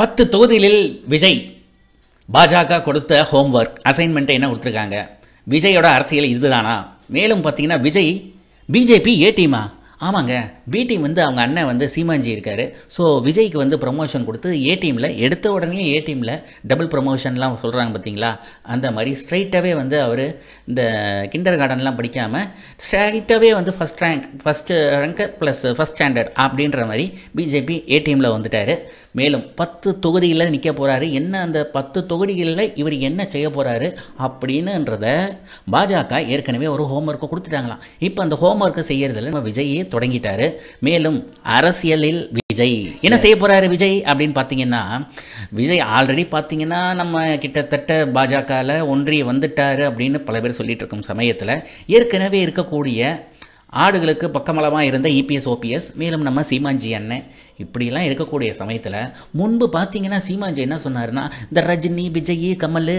பத்து தொகுதிகளில் விஜய் பாஜக கொடுத்த ஹோம்ஒர்க் அசைன்மெண்ட்டை என்ன கொடுத்துருக்காங்க விஜயோட அரசியல் இதுதானா மேலும் பார்த்தீங்கன்னா விஜய் பிஜேபி ஏ டீமா ஆமாங்க பி டீம் வந்து அவங்க அண்ணன் வந்து சீமாஞ்சி இருக்கார் ஸோ விஜய்க்கு வந்து ப்ரொமோஷன் கொடுத்து ஏ டீமில் எடுத்த உடனே ஏ டீமில் டபுள் ப்ரொமோஷன்லாம் சொல்கிறாங்க பார்த்தீங்களா அந்த மாதிரி ஸ்ட்ரைட்டாகவே வந்து அவர் இந்த கிண்டர் கார்டன்லாம் படிக்காமல் ஸ்ட்ரைட்டாகவே வந்து ஃபஸ்ட் ரேங்க் ஃபஸ்ட்டு ரேங்க்கு ப்ளஸ் ஃபஸ்ட் ஸ்டாண்டர்ட் அப்படின்ற மாதிரி பிஜேபி ஏ டீமில் வந்துட்டார் மேலும் பத்து தொகுதிகளில் நிற்க போகிறாரு என்ன அந்த பத்து தொகுதிகளில் இவர் என்ன செய்ய போகிறாரு அப்படின்னுன்றத பாஜக ஏற்கனவே ஒரு ஹோம்ஒர்க்கை கொடுத்துட்டாங்களாம் இப்போ அந்த ஹோம்ஒர்க்கை செய்கிறதுல நம்ம விஜயே தொடங்கிட்டாரு மேலும் அரசியலில் விஜய் என்ன செய்ய போகிறாரு விஜய் அப்படின்னு பார்த்தீங்கன்னா விஜய் ஆல்ரெடி பார்த்தீங்கன்னா நம்ம கிட்டத்தட்ட பாஜகவில் ஒன்றிய வந்துட்டார் அப்படின்னு பல பேர் சொல்லிட்டு இருக்கும் சமயத்தில் ஏற்கனவே இருக்கக்கூடிய ஆடுகளுக்கு பக்கமளமாக இருந்த இபிஎஸ் e ஓபிஎஸ் மேலும் நம்ம சீமான்ஜி அண்ணன் இப்படிலாம் இருக்கக்கூடிய சமயத்தில் முன்பு பார்த்தீங்கன்னா சீமாஜி என்ன சொன்னார்னா இந்த ரஜினி விஜய் கமல்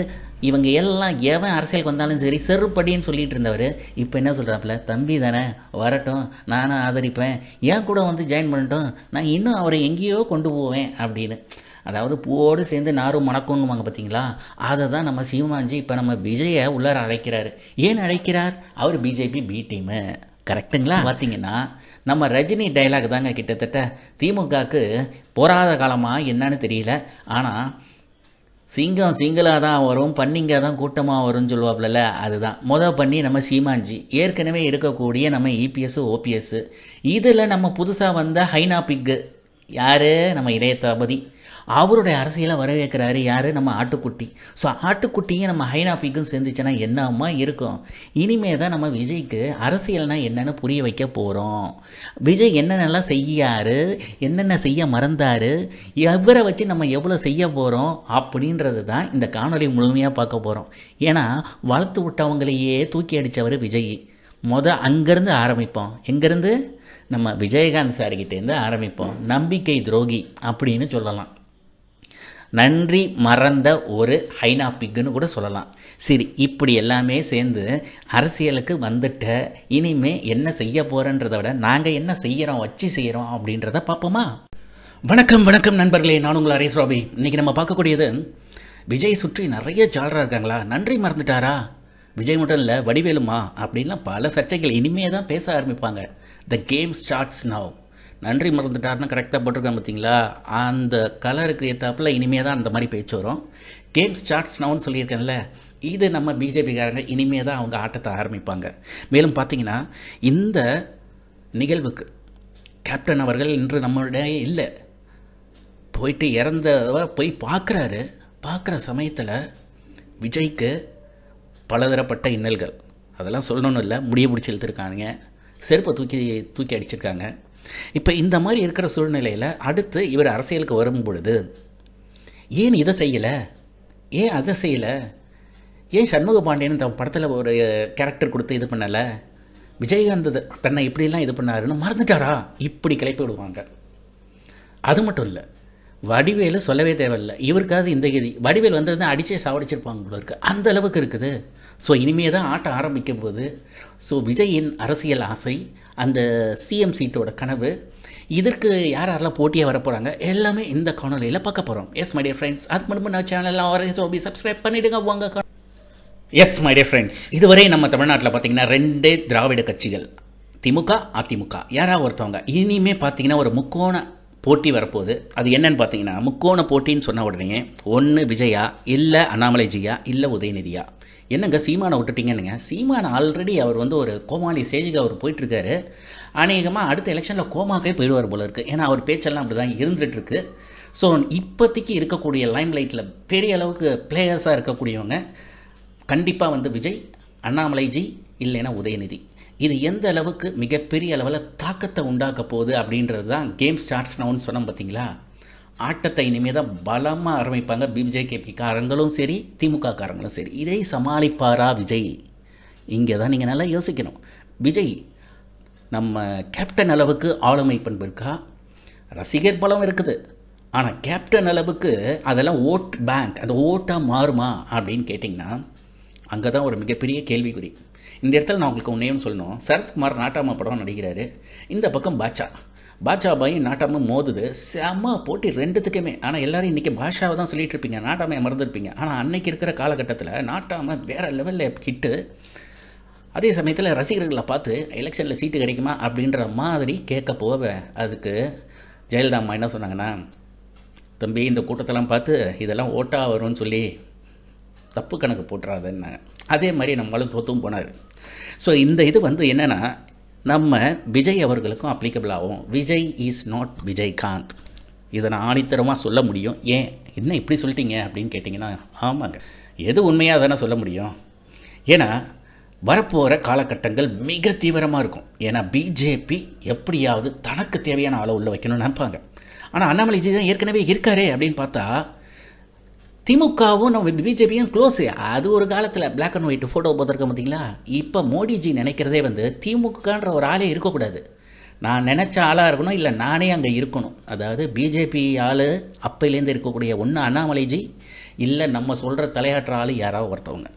இவங்க எல்லாம் எவன் அரசியலுக்கு வந்தாலும் சரி செருப்படின்னு சொல்லிட்டு இருந்தவர் இப்போ என்ன சொல்கிறாப்புல தம்பி தானே வரட்டும் நானும் ஆதரிப்பேன் ஏன் கூட வந்து ஜாயின் பண்ணட்டும் நான் இன்னும் அவரை எங்கேயோ கொண்டு போவேன் அப்படின்னு அதாவது பூவோடு சேர்ந்து நாரும் மணக்கும்னுவாங்க பார்த்தீங்களா அதை தான் நம்ம சீமாஞ்சி இப்போ நம்ம விஜயை உள்ளார அழைக்கிறார் ஏன் அழைக்கிறார் அவர் பிஜேபி பி டீமு கரெக்டுங்களா பார்த்தீங்கன்னா நம்ம ரஜினி டைலாக் தாங்க கிட்டத்தட்ட திமுகவுக்கு போராத காலமாக என்னன்னு தெரியல ஆனால் சிங்கம் சிங்கிளாக தான் வரும் பன்னிங்க தான் கூட்டமாக வரும்னு சொல்லுவாப்புல அதுதான் மொதல் பண்ணி நம்ம சீமாஞ்சி ஏற்கனவே இருக்கக்கூடிய நம்ம இபிஎஸ் ஓபிஎஸ் இதில் நம்ம புதுசாக வந்த ஹைனா பிக்கு யார் நம்ம இதயத்தபதி அவருடைய அரசியலை வரவேற்கிறாரு யார் நம்ம ஆட்டுக்குட்டி ஸோ ஆட்டுக்குட்டியும் நம்ம ஹைனாபிக்கும் சேர்ந்துச்சுன்னா என்னம்மா இருக்கும் இனிமே தான் நம்ம விஜய்க்கு அரசியல்னால் என்னென்னு புரிய வைக்க போகிறோம் விஜய் என்னென்னலாம் செய்யாரு என்னென்ன செய்ய மறந்தார் எவரை வச்சு நம்ம எவ்வளோ செய்ய போகிறோம் அப்படின்றது தான் இந்த காணொலி முழுமையாக பார்க்க போகிறோம் ஏன்னா வளர்த்து விட்டவங்களையே தூக்கி அடித்தவர் விஜய் மொதல் அங்கேருந்து ஆரம்பிப்போம் எங்கேருந்து நம்ம விஜயகாந்த் சார்கிட்டேருந்து ஆரம்பிப்போம் நம்பிக்கை துரோகி அப்படின்னு சொல்லலாம் நன்றி மறந்த ஒரு ஹைனா பிக்குன்னு கூட சொல்லலாம் சரி இப்படி எல்லாமே சேர்ந்து அரசியலுக்கு வந்துட்ட இனிமே என்ன செய்ய போகிறன்றதை விட நாங்கள் என்ன செய்கிறோம் வச்சு செய்கிறோம் அப்படின்றத பார்ப்போமா வணக்கம் வணக்கம் நண்பர்களே நான் உங்கள் அரேஸ் ராபி இன்னைக்கு நம்ம பார்க்கக்கூடியது விஜய் சுற்றி நிறைய ஜாலராக இருக்காங்களா நன்றி மறந்துட்டாரா விஜய் மட்டும் இல்லை வடிவேலுமா அப்படின்லாம் பல சர்ச்சைகள் இனிமே தான் பேச ஆரம்பிப்பாங்க த கேம் ஸ்டார்ட்ஸ் நவ் நன்றி மறந்துட்டார்னு கரெக்டாக போட்டிருக்கேன் பார்த்தீங்களா அந்த கலருக்கு ஏற்றாப்பில் இனிமே தான் அந்த மாதிரி பேச்சு வரும் கேம் ஸ்டார்ட்ஸ் நவுன்னு சொல்லியிருக்கேன்ல இது நம்ம பிஜேபிக்காரங்க இனிமே தான் அவங்க ஆட்டத்தை ஆரம்பிப்பாங்க மேலும் பார்த்தீங்கன்னா இந்த நிகழ்வுக்கு கேப்டன் அவர்கள் இன்று நம்மளுடைய இல்லை போயிட்டு இறந்தவ போய் பார்க்குறாரு பார்க்குற சமயத்தில் விஜய்க்கு பலதரப்பட்ட இன்னல்கள் அதெல்லாம் சொல்லணும்னு இல்லை முடிய பிடிச்சி எழுத்துருக்கானுங்க செருப்பை தூக்கி தூக்கி அடிச்சிருக்காங்க இப்போ இந்த மாதிரி இருக்கிற சூழ்நிலையில் அடுத்து இவர் அரசியலுக்கு வரும் பொழுது ஏன் இதை செய்யலை ஏன் அதை செய்யலை ஏன் சண்முக பாண்டியன் தன் படத்தில் ஒரு கேரக்டர் கொடுத்து இது பண்ணலை விஜயகாந்த் தன்னை இப்படிலாம் இது பண்ணாருன்னு மறந்துட்டாரா இப்படி கிளப்பி விடுவாங்க அது மட்டும் இல்லை வடிவேலு சொல்லவே தேவையில்லை இவருக்காவது இந்த கதி வடிவேல் வந்தது அடிச்சே சாவடிச்சிருப்பாங்க போல இருக்குது அந்த அளவுக்கு இருக்குது ஸோ இனிமேல் தான் ஆட்டம் ஆரம்பிக்கும் போது ஸோ விஜயின் அரசியல் ஆசை அந்த சிஎம் சீட்டோட கனவு இதற்கு யார் யாரெல்லாம் போட்டியாக வர போகிறாங்க எல்லாமே இந்த காணொலியில் பார்க்க போகிறோம் எஸ் மை டியர் ஃப்ரெண்ட்ஸ் அதுக்கு மட்டும் நான் சேனல்லாம் ஆரம்பி சப்ஸ்கிரைப் பண்ணிவிடுங்க வாங்க எஸ் மை டியர் ஃப்ரெண்ட்ஸ் இதுவரை நம்ம தமிழ்நாட்டில் பார்த்திங்கன்னா ரெண்டே திராவிட கட்சிகள் திமுக அதிமுக யாராவது ஒருத்தவங்க இனிமே பார்த்தீங்கன்னா ஒரு முக்கோண போட்டி வரப்போகுது அது என்னன்னு பார்த்தீங்கன்னா முக்கோண போட்டின்னு சொன்ன உடனே ஒன்று விஜயா இல்லை அண்ணாமலை ஜியா இல்லை உதயநிதியா என்னங்க சீமானை விட்டுட்டிங்கன்னுங்க சீமான் ஆல்ரெடி அவர் வந்து ஒரு கோமாளி ஸ்டேஜுக்கு அவர் போயிட்டுருக்காரு அநேகமாக அடுத்த எலெக்ஷனில் கோமாக்கே போயிடுவார் போல இருக்குது ஏன்னா அவர் பேச்செல்லாம் அப்படி தான் இருந்துகிட்ருக்கு ஸோ இப்போதைக்கு இருக்கக்கூடிய லைம் லைட்டில் பெரிய அளவுக்கு பிளேயர்ஸாக இருக்கக்கூடியவங்க கண்டிப்பாக வந்து விஜய் அண்ணாமலைஜி இல்லைன்னா உதயநிதி இது எந்த அளவுக்கு மிகப்பெரிய அளவில் தாக்கத்தை உண்டாக்க போகுது அப்படின்றது தான் கேம் ஸ்டார்ட்ஸ் நவுன்னு சொன்னோம் பார்த்தீங்களா ஆட்டத்தை இனிமேல் தான் பலமாக ஆரம்பிப்பாங்க கேபிக்காரங்களும் சரி காரங்களும் சரி இதை சமாளிப்பாரா விஜய் இங்கே தான் நீங்கள் நல்லா யோசிக்கணும் விஜய் நம்ம கேப்டன் அளவுக்கு ஆளுமை பண்பு இருக்கா ரசிகர் பலம் இருக்குது ஆனால் கேப்டன் அளவுக்கு அதெல்லாம் ஓட் பேங்க் அந்த ஓட்டாக மாறுமா அப்படின்னு கேட்டிங்கன்னா அங்கே தான் ஒரு மிகப்பெரிய கேள்விக்குறி இந்த இடத்துல நான் உங்களுக்கு ஒன்றையும் சொல்லணும் சரத்குமார் நாட்டாமா படம் நடிக்கிறாரு இந்த பக்கம் பாட்சா பாஜாபாயும் நாட்டாமும் மோதுது செம்ம போட்டி ரெண்டுத்துக்குமே ஆனால் எல்லோரும் இன்றைக்கி பாஷாவை தான் சொல்லிகிட்டு இருப்பீங்க நாட்டாமையை மறந்துருப்பீங்க ஆனால் அன்றைக்கி இருக்கிற காலகட்டத்தில் நாட்டாம வேறு லெவலில் கிட்டு அதே சமயத்தில் ரசிகர்களை பார்த்து எலெக்ஷனில் சீட்டு கிடைக்குமா அப்படின்ற மாதிரி கேட்க போவ அதுக்கு ஜெயலலிதா அம்மா என்ன சொன்னாங்கன்னா தம்பி இந்த கூட்டத்தெல்லாம் பார்த்து இதெல்லாம் ஓட்டாக வரும்னு சொல்லி தப்பு கணக்கு போட்டுறாதுன்னாங்க அதே மாதிரி நம்மளும் தோத்தும் போனார் ஸோ இந்த இது வந்து என்னென்னா நம்ம விஜய் அவர்களுக்கும் அப்ளிகபிள் ஆகும் விஜய் இஸ் நாட் விஜய்காந்த் இதை நான் ஆணித்தரமாக சொல்ல முடியும் ஏன் என்ன இப்படி சொல்லிட்டீங்க அப்படின்னு கேட்டிங்கன்னா ஆமாங்க எது உண்மையாக தானே சொல்ல முடியும் ஏன்னா வரப்போகிற காலகட்டங்கள் மிக தீவிரமாக இருக்கும் ஏன்னா பிஜேபி எப்படியாவது தனக்கு தேவையான ஆளை உள்ளே வைக்கணும்னு நினைப்பாங்க ஆனால் ஜி தான் ஏற்கனவே இருக்காரே அப்படின்னு பார்த்தா திமுகவும் நம்ம பிஜேபியும் க்ளோஸு அது ஒரு காலத்தில் பிளாக் அண்ட் ஒயிட் ஃபோட்டோ பார்த்துருக்க பார்த்தீங்களா இப்போ மோடிஜி நினைக்கிறதே வந்து திமுகன்ற ஒரு ஆளே இருக்கக்கூடாது நான் நினச்ச ஆளாக இருக்கணும் இல்லை நானே அங்கே இருக்கணும் அதாவது பிஜேபி ஆள் அப்பையிலேருந்து இருக்கக்கூடிய ஒன்று அண்ணாமலைஜி இல்லை நம்ம சொல்கிற தலையாற்ற ஆள் யாராவது ஒருத்தவங்க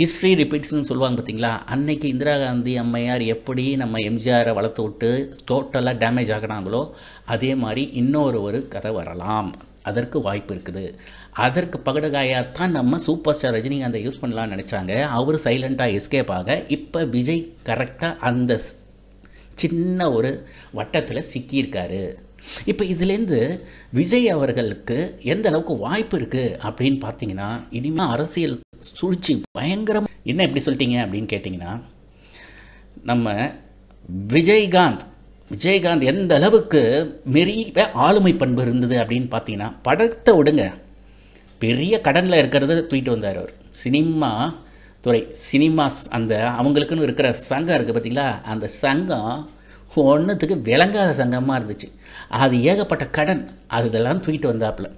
ஹிஸ்ட்ரி ரிப்பீட்ஸ்னு சொல்லுவாங்க பார்த்தீங்களா அன்னைக்கு இந்திரா காந்தி அம்மையார் எப்படி நம்ம எம்ஜிஆரை வளர்த்து விட்டு டோட்டலாக டேமேஜ் ஆகினாங்களோ அதே மாதிரி இன்னொரு ஒரு கதை வரலாம் அதற்கு வாய்ப்பு இருக்குது அதற்கு பகடகாயாக தான் நம்ம சூப்பர் ஸ்டார் ரஜினிகாந்தை யூஸ் பண்ணலான்னு நினச்சாங்க அவர் சைலண்ட்டாக எஸ்கேப் ஆக இப்போ விஜய் கரெக்டாக அந்த சின்ன ஒரு வட்டத்தில் சிக்கியிருக்காரு இப்போ இதுலேருந்து விஜய் அவர்களுக்கு எந்த அளவுக்கு வாய்ப்பு இருக்குது அப்படின்னு பார்த்தீங்கன்னா இனிமேல் அரசியல் சூழ்ச்சி பயங்கரம் என்ன எப்படி சொல்லிட்டீங்க அப்படின்னு கேட்டிங்கன்னா நம்ம விஜயகாந்த் விஜயகாந்த் எந்த அளவுக்கு மெரிய ஆளுமை பண்பு இருந்தது அப்படின்னு பார்த்தீங்கன்னா படத்தை விடுங்க பெரிய கடனில் இருக்கிறத தூக்கிட்டு வந்தார் அவர் சினிமா துறை சினிமாஸ் அந்த அவங்களுக்குன்னு இருக்கிற சங்கம் இருக்குது பார்த்திங்களா அந்த சங்கம் ஒன்றுத்துக்கு விளங்காத சங்கமாக இருந்துச்சு அது ஏகப்பட்ட கடன் அது இதெல்லாம் தூக்கிட்டு வந்தாப்புல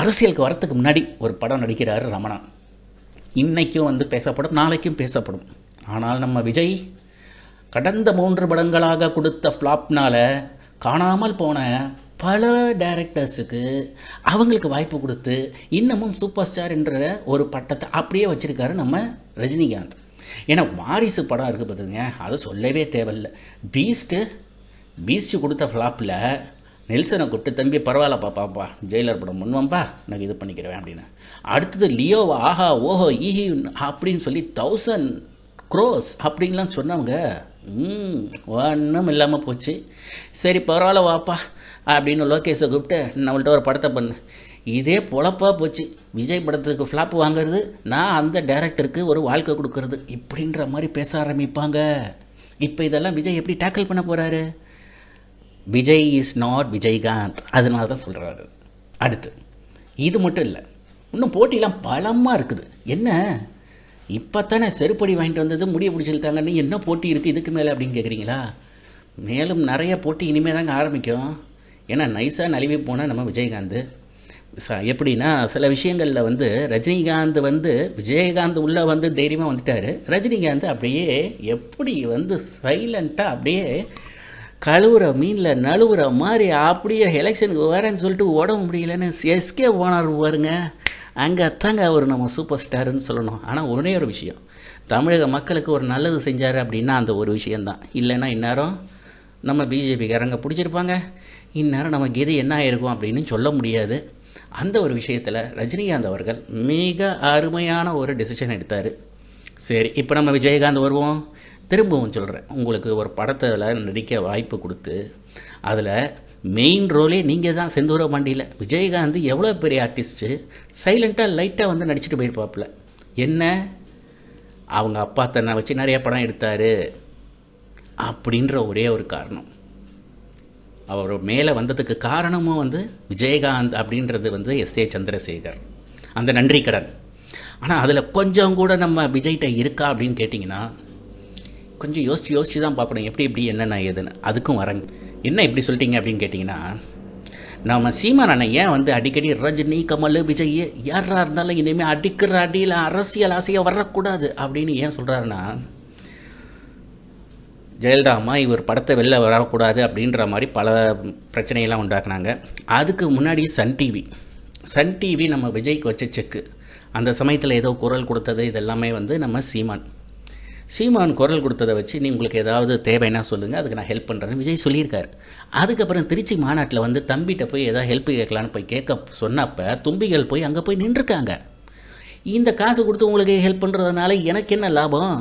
அரசியலுக்கு வரத்துக்கு முன்னாடி ஒரு படம் நடிக்கிறார் ரமணா இன்றைக்கும் வந்து பேசப்படும் நாளைக்கும் பேசப்படும் ஆனால் நம்ம விஜய் கடந்த மூன்று படங்களாக கொடுத்த ஃப்ளாப்னால் காணாமல் போன பல டைரக்டர்ஸுக்கு அவங்களுக்கு வாய்ப்பு கொடுத்து இன்னமும் சூப்பர் ஸ்டார் என்ற ஒரு பட்டத்தை அப்படியே வச்சுருக்காரு நம்ம ரஜினிகாந்த் ஏன்னா வாரிசு படம் இருக்குது பார்த்துங்க அதை சொல்லவே தேவையில்லை பீஸ்ட்டு பீஸ்ட்டு கொடுத்த ஃப்ளாப்பில் நெல்சனை கூப்பிட்டு தம்பி பரவாயில்லப்பா பாப்பா ஜெயிலர் படம் முன்வம்பா எனக்கு இது பண்ணிக்கிறேன் அப்படின்னு அடுத்தது லியோ ஆஹா ஓஹோ ஈஹி அப்படின்னு சொல்லி தௌசண்ட் க்ரோஸ் அப்படின்லாம் சொன்னவங்க ம் ஒன்றும் இல்லாமல் போச்சு சரி பரவாயில்ல வாப்பா அப்படின்னு லோகேஷை கூப்பிட்டு நம்மள்ட்ட ஒரு படத்தை பண்ணு இதே பொழப்பாக போச்சு விஜய் படத்துக்கு ஃப்ளாப் வாங்குறது நான் அந்த டேரக்டருக்கு ஒரு வாழ்க்கை கொடுக்கறது இப்படின்ற மாதிரி பேச ஆரம்பிப்பாங்க இப்போ இதெல்லாம் விஜய் எப்படி டேக்கிள் பண்ண போகிறாரு விஜய் இஸ் நாட் விஜய்காந்த் அதனால தான் சொல்கிறாரு அடுத்து இது மட்டும் இல்லை இன்னும் போட்டிலாம் பலமாக இருக்குது என்ன இப்போ தானே செருப்படி வாங்கிட்டு வந்தது முடிய பிடிச்சிருக்காங்கன்னு என்ன போட்டி இருக்குது இதுக்கு மேலே அப்படின்னு கேட்குறீங்களா மேலும் நிறைய போட்டி இனிமேல் தாங்க ஆரம்பிக்கும் ஏன்னா நைஸாக நழுவி போனால் நம்ம விஜயகாந்த் எப்படின்னா சில விஷயங்களில் வந்து ரஜினிகாந்த் வந்து விஜயகாந்த் உள்ளே வந்து தைரியமாக வந்துட்டார் ரஜினிகாந்த் அப்படியே எப்படி வந்து சைலண்ட்டாக அப்படியே கழுவுற மீனில் நழுவுற மாதிரி அப்படியே எலெக்ஷனுக்கு வரேன்னு சொல்லிட்டு உடம்பு முடியலன்னு எஸ்கே போனார் வருங்க அங்கே தாங்க அவர் நம்ம சூப்பர் ஸ்டாருன்னு சொல்லணும் ஆனால் ஒன்றே ஒரு விஷயம் தமிழக மக்களுக்கு ஒரு நல்லது செஞ்சார் அப்படின்னா அந்த ஒரு விஷயந்தான் இல்லைன்னா இந்நேரம் நம்ம பிஜேபிக்காரங்க பிடிச்சிருப்பாங்க இந்நேரம் நம்ம கெதி என்ன ஆயிருக்கும் அப்படின்னு சொல்ல முடியாது அந்த ஒரு விஷயத்தில் ரஜினிகாந்த் அவர்கள் மிக அருமையான ஒரு டெசிஷன் எடுத்தார் சரி இப்போ நம்ம விஜயகாந்த் வருவோம் திரும்பவும் சொல்கிறேன் உங்களுக்கு ஒரு படத்தில் நடிக்க வாய்ப்பு கொடுத்து அதில் மெயின் ரோலே நீங்கள் தான் செந்தூர பாண்டியில் விஜயகாந்த் எவ்வளோ பெரிய ஆர்டிஸ்ட்டு சைலண்ட்டாக லைட்டாக வந்து நடிச்சுட்டு போயிருப்பாப்புல என்ன அவங்க அப்பா தன்னை வச்சு நிறைய படம் எடுத்தார் அப்படின்ற ஒரே ஒரு காரணம் அவர் மேலே வந்ததுக்கு காரணமும் வந்து விஜயகாந்த் அப்படின்றது வந்து எஸ் ஏ சந்திரசேகர் அந்த நன்றி கடன் ஆனால் அதில் கொஞ்சம் கூட நம்ம விஜய்கிட்ட இருக்கா அப்படின்னு கேட்டிங்கன்னா கொஞ்சம் யோசித்து யோசித்து தான் பார்க்கணும் எப்படி எப்படி என்னென்ன ஏதுன்னு அதுக்கும் வரங்க என்ன இப்படி சொல்லிட்டீங்க அப்படின்னு கேட்டிங்கன்னா நம்ம சீமான் அண்ணன் ஏன் வந்து அடிக்கடி ரஜினி கமல் விஜய் யாராக இருந்தாலும் இனிமேல் அடிக்கிற அடியில் அரசியல் ஆசையாக வரக்கூடாது அப்படின்னு ஏன் சொல்கிறாருன்னா ஜெயலலிதாமா இவர் படத்தை வெளில வரக்கூடாது அப்படின்ற மாதிரி பல பிரச்சனையெல்லாம் உண்டாக்குனாங்க அதுக்கு முன்னாடி சன் டிவி சன் டிவி நம்ம விஜய்க்கு வச்ச செக்கு அந்த சமயத்தில் ஏதோ குரல் கொடுத்தது இதெல்லாமே வந்து நம்ம சீமான் சீமான் குரல் கொடுத்ததை வச்சு நீ உங்களுக்கு ஏதாவது தேவைன்னா சொல்லுங்கள் அதுக்கு நான் ஹெல்ப் பண்ணுறேன்னு விஜய் சொல்லியிருக்காரு அதுக்கப்புறம் திருச்சி மாநாட்டில் வந்து தம்பிகிட்ட போய் ஏதாவது ஹெல்ப் கேட்கலான்னு போய் கேட்க சொன்னப்போ தும்பிகள் போய் அங்கே போய் நின்றுருக்காங்க இந்த காசு கொடுத்து உங்களுக்கு ஹெல்ப் பண்ணுறதுனால எனக்கு என்ன லாபம்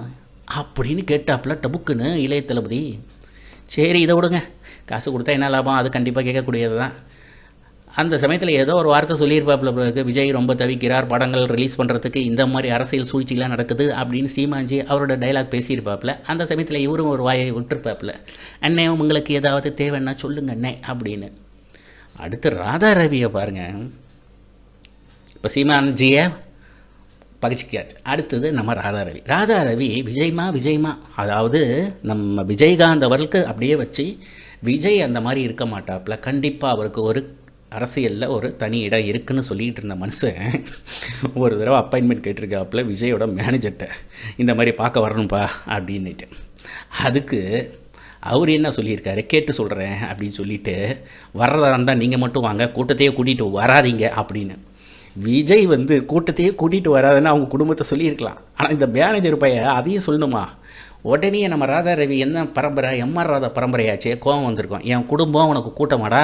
அப்படின்னு கேட்டாப்புல டபுக்குன்னு இளைய தளபதி சரி இதை விடுங்க காசு கொடுத்தா என்ன லாபம் அது கண்டிப்பாக கேட்கக்கூடியது தான் அந்த சமயத்தில் ஏதோ ஒரு வார்த்தை சொல்லியிருப்பாப்ல பிறகு விஜய் ரொம்ப தவிக்கிறார் படங்கள் ரிலீஸ் பண்ணுறதுக்கு இந்த மாதிரி அரசியல் சூழ்ச்சிலாம் நடக்குது அப்படின்னு சீமாஞ்சி அவரோட டைலாக் பேசியிருப்பாப்புல அந்த சமயத்தில் இவரும் ஒரு வாயை விட்டுருப்பாப்புல அண்ணே உங்களுக்கு ஏதாவது தேவைன்னா சொல்லுங்க அண்ணே அப்படின்னு அடுத்து ராதா ரவியை பாருங்க இப்போ சீமான்ஜியை பகிச்சிக்காச்சு அடுத்தது நம்ம ராதா ரவி ராதா ரவி விஜய்மா விஜய்மா அதாவது நம்ம விஜயகாந்த் அவர்களுக்கு அப்படியே வச்சு விஜய் அந்த மாதிரி இருக்க மாட்டாப்புல கண்டிப்பாக அவருக்கு ஒரு அரசியலில் ஒரு தனி இடம் இருக்குன்னு சொல்லிகிட்டு இருந்த மனுஷன் ஒரு தடவை அப்பாயின்மெண்ட் கேட்டிருக்காப்புல விஜயோட மேனேஜர்கிட்ட இந்த மாதிரி பார்க்க வரணும்ப்பா அப்படின்னுட்டு அதுக்கு அவர் என்ன சொல்லியிருக்காரு கேட்டு சொல்கிறேன் அப்படின்னு சொல்லிட்டு வர்றதா இருந்தால் நீங்கள் மட்டும் வாங்க கூட்டத்தையே கூட்டிகிட்டு வராதிங்க அப்படின்னு விஜய் வந்து கூட்டத்தையே கூட்டிகிட்டு வராதுன்னு அவங்க குடும்பத்தை சொல்லியிருக்கலாம் ஆனால் இந்த மேனேஜர் பைய அதையும் சொல்லணுமா உடனே நம்ம ராதா ரவி என்ன பரம்பரை எம்ஆர் ராதா பரம்பரையாச்சே கோவம் வந்திருக்கோம் என் குடும்பம் உனக்கு கூட்டமாடா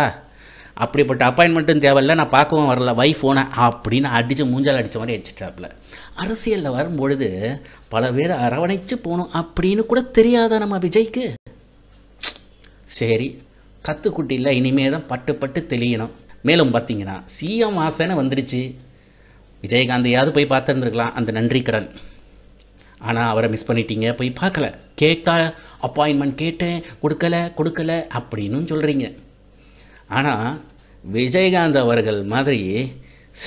அப்படிப்பட்ட அப்பாயின்மெண்ட்டும் தேவையில்லை நான் பார்க்கவும் வரல வை ஃபோனை அப்படின்னு அடித்து மூஞ்சால் அடித்த மாதிரி அடிச்சிட்டாப்புல அரசியலில் வரும்பொழுது பல பேர் அரவணைச்சு போகணும் அப்படின்னு கூட தெரியாதா நம்ம விஜய்க்கு சரி கத்துக்குட்டியில் இனிமே தான் பட்டு பட்டு தெளியணும் மேலும் பார்த்தீங்கன்னா சிஎம் ஆசைன்னு வந்துடுச்சு விஜயகாந்தையாவது போய் பார்த்துருந்துருக்கலாம் அந்த நன்றி கடன் ஆனால் அவரை மிஸ் பண்ணிட்டீங்க போய் பார்க்கல கேட்டால் அப்பாயின்மெண்ட் கேட்டேன் கொடுக்கலை கொடுக்கலை அப்படின்னு சொல்கிறீங்க ஆனால் விஜயகாந்த் அவர்கள் மாதிரி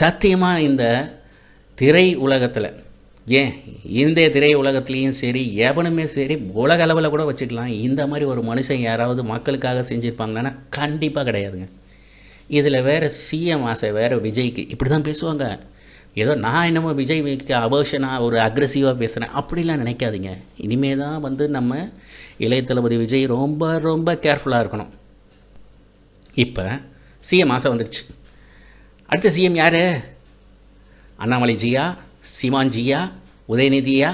சத்தியமாக இந்த திரை உலகத்தில் ஏன் இந்திய திரை உலகத்துலேயும் சரி எவனுமே சரி உலக அளவில் கூட வச்சுக்கலாம் இந்த மாதிரி ஒரு மனுஷன் யாராவது மக்களுக்காக செஞ்சுருப்பாங்கன்னா கண்டிப்பாக கிடையாதுங்க இதில் வேறு சிஎம் ஆசை வேறு விஜய்க்கு இப்படி தான் பேசுவாங்க ஏதோ நான் என்னமோ விஜய் விஜய்க்கு அபோஷனாக ஒரு அக்ரஸிவாக பேசுகிறேன் அப்படிலாம் நினைக்காதீங்க இனிமே தான் வந்து நம்ம இளைய தளபதி விஜய் ரொம்ப ரொம்ப கேர்ஃபுல்லாக இருக்கணும் இப்போ சிஎம் ஆசை வந்துடுச்சு அடுத்த சிஎம் யார் அண்ணாமலை ஜியா சீமான் ஜியா உதயநிதியா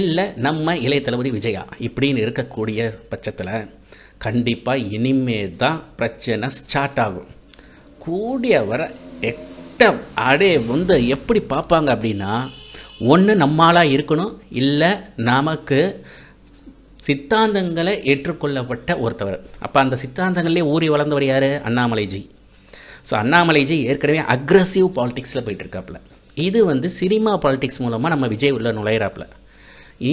இல்லை நம்ம இளைய தளபதி விஜயா இப்படின்னு இருக்கக்கூடிய பட்சத்தில் கண்டிப்பாக இனிமே தான் பிரச்சனை ஸ்டார்ட் ஆகும் கூடிய வர எட்ட அடே வந்து எப்படி பார்ப்பாங்க அப்படின்னா ஒன்று நம்மளாக இருக்கணும் இல்லை நமக்கு சித்தாந்தங்களை ஏற்றுக்கொள்ளப்பட்ட ஒருத்தவர் அப்போ அந்த சித்தாந்தங்களே ஊறி வளர்ந்தவர் யார் அண்ணாமலைஜி ஸோ அண்ணாமலைஜி ஏற்கனவே அக்ரஸிவ் பாலிடிக்ஸில் போயிட்டுருக்காப்புல இது வந்து சினிமா பாலிடிக்ஸ் மூலமாக நம்ம விஜய் உள்ள நுழையிறாப்புல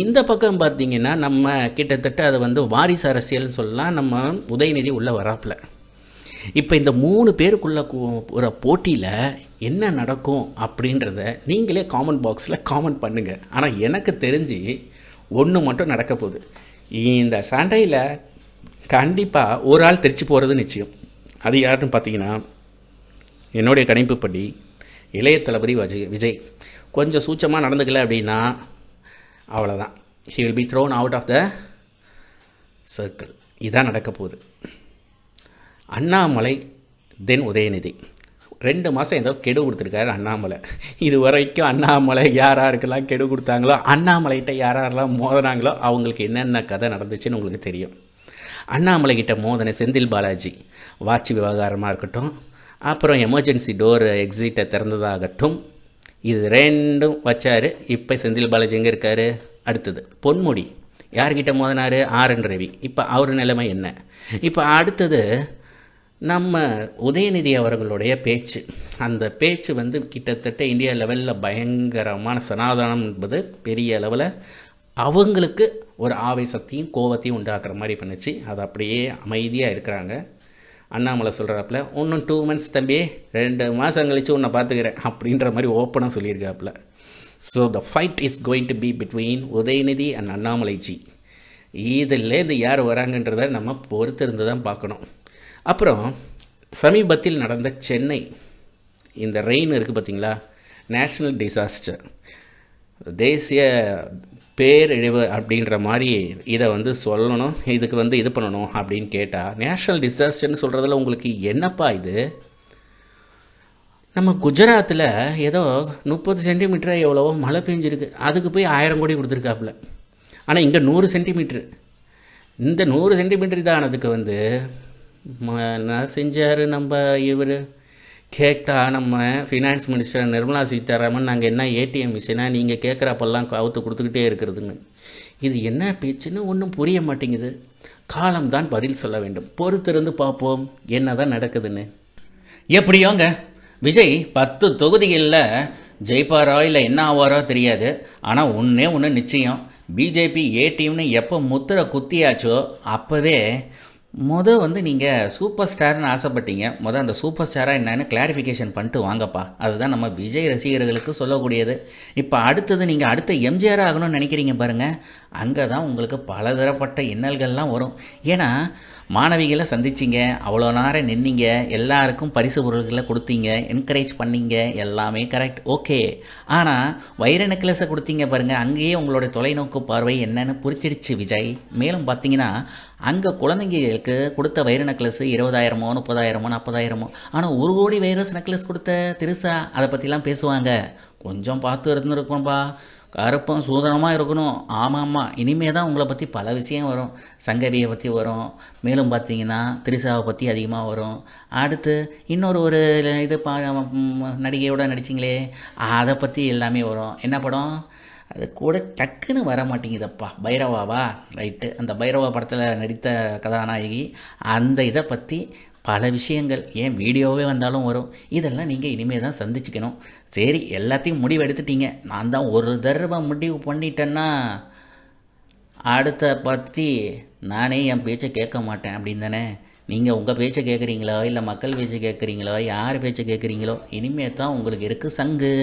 இந்த பக்கம் பார்த்திங்கன்னா நம்ம கிட்டத்தட்ட அதை வந்து வாரிசு அரசியல்னு சொல்லலாம் நம்ம உதயநிதி உள்ளே வராப்புல இப்போ இந்த மூணு பேருக்குள்ள போட்டியில் என்ன நடக்கும் அப்படின்றத நீங்களே காமெண்ட் பாக்ஸில் காமெண்ட் பண்ணுங்கள் ஆனால் எனக்கு தெரிஞ்சு ஒன்று மட்டும் நடக்க போகுது இந்த சண்டையில் கண்டிப்பாக ஒரு ஆள் தெரிச்சு போகிறது நிச்சயம் அது யாருன்னு பார்த்தீங்கன்னா என்னுடைய கணிப்புப்படி இளைய தளபதி விஜய் விஜய் கொஞ்சம் சூச்சமாக நடந்துக்கல அப்படின்னா அவ்வளோதான் he will be thrown out of the circle இதான் நடக்க போகுது அண்ணாமலை தென் உதயநிதி ரெண்டு மாதம் ஏதோ கெடு கொடுத்துருக்காரு அண்ணாமலை இது வரைக்கும் அண்ணாமலை யார் யாருக்கெல்லாம் கெடு கொடுத்தாங்களோ அண்ணாமலைகிட்ட யார் யாரெல்லாம் மோதினாங்களோ அவங்களுக்கு என்னென்ன கதை நடந்துச்சுன்னு உங்களுக்கு தெரியும் அண்ணாமலை கிட்ட மோதனை செந்தில் பாலாஜி வாட்ச் விவகாரமாக இருக்கட்டும் அப்புறம் எமர்ஜென்சி டோர் எக்ஸிட்டை திறந்ததாகட்டும் இது ரெண்டும் வச்சார் இப்போ செந்தில் பாலாஜி எங்கே இருக்கார் அடுத்தது பொன்முடி யார்கிட்ட மோதினார் ஆர் என் ரவி இப்போ அவர் நிலைமை என்ன இப்போ அடுத்தது நம்ம உதயநிதி அவர்களுடைய பேச்சு அந்த பேச்சு வந்து கிட்டத்தட்ட இந்தியா லெவலில் பயங்கரமான சனாதானம் என்பது பெரிய அளவில் அவங்களுக்கு ஒரு ஆவேசத்தையும் கோவத்தையும் உண்டாக்குற மாதிரி பண்ணுச்சு அது அப்படியே அமைதியாக இருக்கிறாங்க அண்ணாமலை சொல்கிறாப்புல ஒன்றும் டூ மந்த்ஸ் தம்பி ரெண்டு மாதம் கழித்து உன்னை பார்த்துக்கிறேன் அப்படின்ற மாதிரி ஓப்பனாக சொல்லியிருக்காப்புல so the fight is going to be between Udhayanidhi and Annamalai ji இதிலேருந்து யார் வராங்கன்றதை நம்ம பொறுத்திருந்து தான் பார்க்கணும் அப்புறம் சமீபத்தில் நடந்த சென்னை இந்த ரெயின் இருக்குது பார்த்திங்களா நேஷ்னல் டிசாஸ்டர் தேசிய பேரழிவு அப்படின்ற மாதிரி இதை வந்து சொல்லணும் இதுக்கு வந்து இது பண்ணணும் அப்படின்னு கேட்டால் நேஷ்னல் டிசாஸ்டர்னு சொல்கிறதுல உங்களுக்கு என்னப்பா இது நம்ம குஜராத்தில் ஏதோ முப்பது சென்டிமீட்டர் எவ்வளவோ மழை பெஞ்சிருக்கு அதுக்கு போய் ஆயிரம் கோடி கொடுத்துருக்காப்புல ஆனால் இங்கே நூறு சென்டிமீட்ரு இந்த நூறு சென்டிமீட்டர் இதானதுக்கு வந்து செஞ்சார் நம்ம இவர் கேட்டால் நம்ம ஃபினான்ஸ் மினிஸ்டர் நிர்மலா சீதாராமன் நாங்கள் என்ன ஏடிஎம் மிஷினாக நீங்கள் கேட்குறப்பெல்லாம் கவுத்து கொடுத்துக்கிட்டே இருக்கிறதுன்னு இது என்ன பேச்சுன்னு ஒன்றும் புரிய மாட்டேங்குது காலம்தான் பதில் சொல்ல வேண்டும் பொறுத்திருந்து பார்ப்போம் என்ன தான் நடக்குதுன்னு எப்படியோங்க விஜய் பத்து தொகுதிகளில் ஜெய்பாரோ இல்லை என்ன ஆவாரோ தெரியாது ஆனால் ஒன்றே ஒன்று நிச்சயம் பிஜேபி ஏடிஎம்னு எப்போ முத்திரை குத்தியாச்சோ அப்போவே மொதல் வந்து நீங்கள் சூப்பர் ஸ்டார்னு ஆசைப்பட்டீங்க மொதல் அந்த சூப்பர் ஸ்டாராக என்னென்னு கிளாரிஃபிகேஷன் பண்ணிட்டு வாங்கப்பா அதுதான் நம்ம விஜய் ரசிகர்களுக்கு சொல்லக்கூடியது இப்போ அடுத்தது நீங்கள் அடுத்த எம்ஜிஆர் ஆகணும்னு நினைக்கிறீங்க பாருங்கள் அங்கே தான் உங்களுக்கு பலதரப்பட்ட இன்னல்கள்லாம் வரும் ஏன்னா மாணவிகளை சந்திச்சிங்க அவ்வளோ நேரம் நின்னீங்க எல்லாருக்கும் பரிசு பொருள்களை கொடுத்தீங்க என்கரேஜ் பண்ணீங்க எல்லாமே கரெக்ட் ஓகே ஆனால் வைர நெக்லஸை கொடுத்தீங்க பாருங்கள் அங்கேயே உங்களுடைய தொலைநோக்கு பார்வை என்னென்னு புரிச்சிடுச்சு விஜய் மேலும் பார்த்தீங்கன்னா அங்கே குழந்தைங்களுக்கு கொடுத்த வைர நெக்லஸ் இருபதாயிரமோ முப்பதாயிரமோ நாற்பதாயிரமோ ஆனால் ஒரு கோடி வைரஸ் நெக்லஸ் கொடுத்த திருசா அதை பற்றிலாம் பேசுவாங்க கொஞ்சம் பார்த்து இருந்துருக்கோம்ப்பா கருப்பம் சூதனமாக இருக்கணும் ஆமாம் ஆமாம் இனிமே தான் உங்களை பற்றி பல விஷயம் வரும் சங்கரியை பற்றி வரும் மேலும் பார்த்தீங்கன்னா திரிசாவை பற்றி அதிகமாக வரும் அடுத்து இன்னொரு ஒரு இது பா நடிகையோட நடிச்சிங்களே அதை பற்றி எல்லாமே வரும் என்ன படம் அது கூட டக்குன்னு வர மாட்டேங்குதப்பா பைரவாவா ரைட்டு அந்த பைரவா படத்தில் நடித்த கதாநாயகி அந்த இதை பற்றி பல விஷயங்கள் ஏன் வீடியோவே வந்தாலும் வரும் இதெல்லாம் நீங்கள் இனிமேல் தான் சந்திச்சுக்கணும் சரி எல்லாத்தையும் முடிவு எடுத்துட்டீங்க நான் தான் ஒரு தடவை முடிவு பண்ணிட்டேன்னா அடுத்த பற்றி நானே என் பேச்சை கேட்க மாட்டேன் அப்படின்னு தானே நீங்கள் உங்கள் பேச்சை கேட்குறீங்களோ இல்லை மக்கள் பேச்சை கேட்குறீங்களோ யார் பேச்சை கேட்குறீங்களோ இனிமேல் தான் உங்களுக்கு இருக்குது சங்கு